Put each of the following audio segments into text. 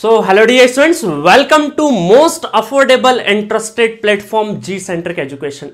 so hello the students welcome to most affordable and trusted platform G centre के education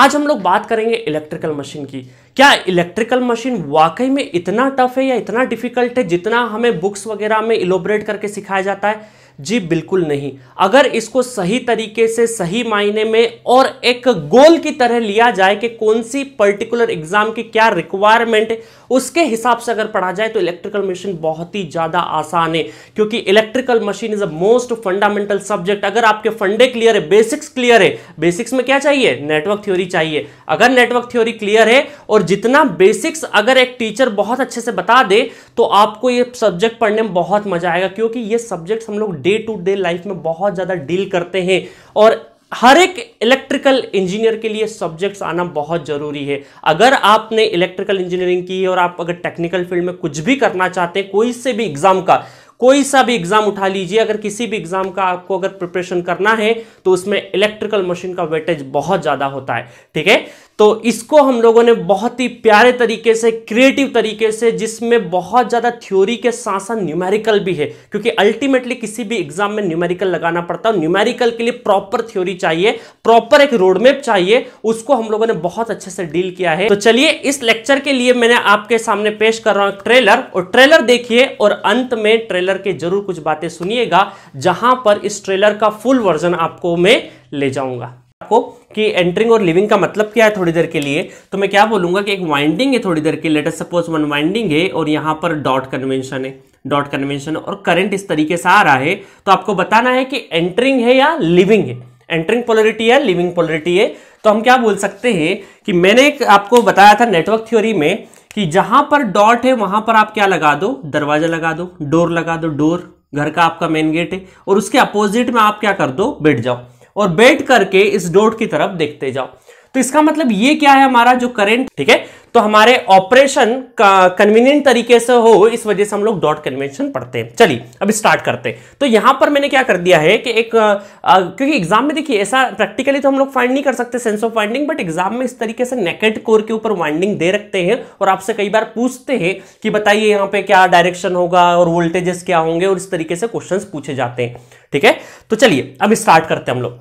आज हम लोग बात करेंगे इलेक्ट्रिकल मशीन की क्या इलेक्ट्रिकल मशीन वाकई में इतना टफ है या इतना डिफिकल्ट है जितना हमें बुक्स वगैरह में इलोबरेट करके सिखाया जाता है जी बिल्कुल नहीं अगर इसको सही तरीके से सही मायने में और एक गोल की तरह लिया जाए कि कौन सी पर्टिकुलर एग्जाम की क्या रिक्वायरमेंट उसके हिसाब से अगर पढ़ा जाए तो इलेक्ट्रिकल मशीन बहुत ही ज़्यादा आसान है क्योंकि electrical machine is a most fundamental subject अगर आपके फंडे क्लियर है बेसिक्स क्लियर है बेसिक्स में क्या चाहिए नेटवर्क थ्योरी चाहिए अगर नेटवर्क थ्योरी क्लियर है और जितना बेसिक्स अगर एक टीचर बहुत अच्छे से बता दे तो आपको यह सब्जेक्ट पढ़ने में बहुत मजा आएगा क्योंकि यह सब्जेक्ट हम लोग डे टू डे लाइफ में बहुत ज़्यादा डील करते हैं और हर एक इलेक्ट्रिकल इंजीनियर के लिए सब्जेक्ट्स आना बहुत ज़रूरी है अगर आपने इलेक्ट्रिकल इंजीनियरिंग की और आप अगर टेक्निकल फील्ड में कुछ भी करना चाहते हैं कोई से भी एग्ज़ाम का कोई सा भी एग्जाम उठा लीजिए अगर किसी भी एग्जाम का आपको अगर प्रिपरेशन करना है तो उसमें इलेक्ट्रिकल मशीन का वेटेज बहुत ज्यादा होता है ठीक है तो इसको हम लोगों ने बहुत ही प्यारे तरीके से क्रिएटिव तरीके से जिसमें बहुत ज़्यादा थ्योरी के साथ साथ न्यूमेरिकल भी है क्योंकि अल्टीमेटली किसी भी एग्जाम में न्यूमेरिकल लगाना पड़ता है न्यूमेरिकल के लिए प्रॉपर थ्योरी चाहिए प्रॉपर एक रोडमेप चाहिए उसको हम लोगों ने बहुत अच्छे से डील किया है तो चलिए इस लेक्चर के लिए मैंने आपके सामने पेश कर रहा हूं ट्रेलर और ट्रेलर देखिए और अंत में ट्रेलर ट्रेलर के जरूर कुछ बातें सुनिएगा जहां पर इस ट्रेलर का फुल वर्जन आपको मैं ले जाऊंगा आपको कि एंट्रिंग और लिविंग का मतलब क्या है थोड़ी देर के लिए तो मैं क्या बोलूंगा कि एक वाइंडिंग है थोड़ी देर के लेटर सपोज वन वाइंडिंग है और यहां पर डॉट कन्वेंशन है डॉट कन्वेंशन और करंट इस तरीके से आ रहा है तो आपको बताना है कि एंटरिंग है या लिविंग है एंटरिंग पोलरिटी है लिविंग पोलरिटी है तो हम क्या बोल सकते हैं कि मैंने एक आपको बताया था नेटवर्क थ्योरी में कि जहां पर डॉट है वहां पर आप क्या लगा दो दरवाजा लगा दो डोर लगा दो डोर घर का आपका मेन गेट है और उसके अपोजिट में आप क्या कर दो बैठ जाओ और बैठ करके इस डॉट की तरफ देखते जाओ तो इसका मतलब ये क्या है हमारा जो करेंट ठीक है तो हमारे ऑपरेशन कन्वीनियंट तरीके से हो इस वजह से हम लोग डॉट कन्वेंशन पढ़ते हैं चलिए अब स्टार्ट करते हैं तो यहां पर मैंने क्या कर दिया है कि एक आ, क्योंकि एग्जाम में देखिए ऐसा प्रैक्टिकली तो हम लोग फाइंड नहीं कर सकते sense of finding but exam में इस तरीके से नेकेट कोर के ऊपर वाइंडिंग दे रखते हैं और आपसे कई बार पूछते हैं कि बताइए यहाँ पे क्या डायरेक्शन होगा और वोल्टेजेस क्या होंगे और इस तरीके से क्वेश्चन पूछे जाते हैं ठीक है तो चलिए अब स्टार्ट करते हैं हम लोग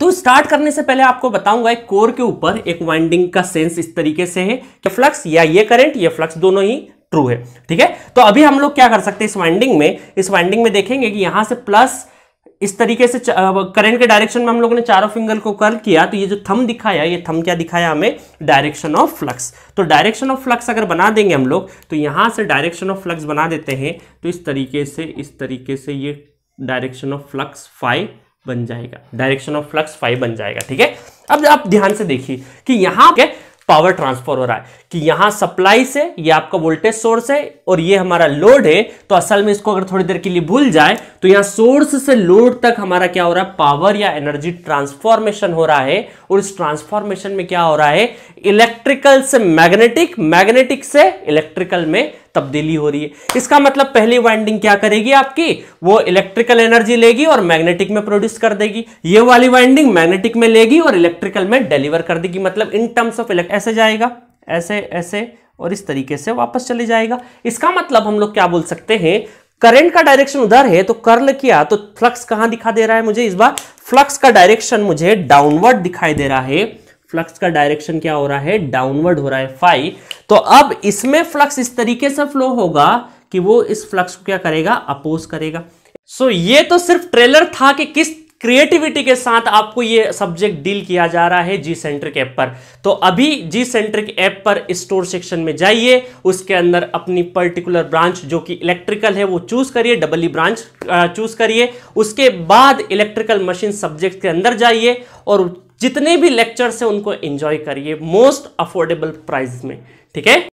तो स्टार्ट करने से पहले आपको बताऊंगा एक कोर के ऊपर एक वाइंडिंग का सेंस इस तरीके से है कि फ्लक्स या ये करंट ये फ्लक्स दोनों ही ट्रू है ठीक है तो अभी हम लोग क्या कर सकते हैं इस वाइंडिंग में इस वाइंडिंग में देखेंगे कि यहां से प्लस इस तरीके से करंट के डायरेक्शन में हम लोगों ने चारों फिंगर को कर्ल किया तो ये जो थम दिखाया ये थम क्या दिखाया हमें डायरेक्शन ऑफ फ्लक्स तो डायरेक्शन ऑफ फ्लक्स अगर बना देंगे हम लोग तो यहां से डायरेक्शन ऑफ फ्लक्स बना देते हैं तो इस तरीके से इस तरीके से ये डायरेक्शन ऑफ फ्लक्स फाइव बन जाएगा डायरेक्शन ऑफ फ्लक्स फाइव बन जाएगा ठीक है अब आप ध्यान से देखिए कि यहां के पावर ट्रांसफर हो रहा है कि यहां सप्लाई से ये आपका वोल्टेज सोर्स है और ये हमारा लोड है तो असल में इसको अगर थोड़ी देर के लिए भूल जाए तो यहां सोर्स से लोड तक हमारा क्या हो रहा है पावर या एनर्जी ट्रांसफॉर्मेशन हो रहा है और इस ट्रांसफॉर्मेशन में क्या हो रहा है इलेक्ट्रिकल से मैग्नेटिक मैग्नेटिक से इलेक्ट्रिकल में तब्दीली हो रही है इसका मतलब पहली वाइंडिंग क्या करेगी आपकी वो इलेक्ट्रिकल एनर्जी लेगी और मैग्नेटिक में प्रोड्यूस कर देगी ये वाली वाइंडिंग मैग्नेटिक में लेगी और इलेक्ट्रिकल में डिलीवर कर देगी मतलब इन टर्म्स ऑफ इलेक्ट ऐसे जाएगा ऐसे ऐसे और इस तरीके से वापस चले जाएगा इसका मतलब हम लोग क्या बोल सकते हैं करंट का डायरेक्शन उधर है तो कर्ल किया तो फ्लक्स कहां दिखा दे रहा है मुझे इस बार फ्लक्स का डायरेक्शन मुझे डाउनवर्ड दिखाई दे रहा है फ्लक्स का डायरेक्शन क्या हो रहा है डाउनवर्ड हो रहा है फाइव तो अब इसमें फ्लक्स इस तरीके से फ्लो होगा कि वो इस फ्लक्स को क्या करेगा अपोज करेगा सो so, ये तो सिर्फ ट्रेलर था कि किस क्रिएटिविटी के साथ आपको ये सब्जेक्ट डील किया जा रहा है जी सेंट्रिक ऐप पर तो अभी जी सेंट्रिक ऐप पर स्टोर सेक्शन में जाइए उसके अंदर अपनी पर्टिकुलर ब्रांच जो कि इलेक्ट्रिकल है वो चूज करिए डबल ई ब्रांच चूज करिए उसके बाद इलेक्ट्रिकल मशीन सब्जेक्ट के अंदर जाइए और जितने भी लेक्चर्स हैं उनको एंजॉय करिए मोस्ट अफोर्डेबल प्राइस में ठीक है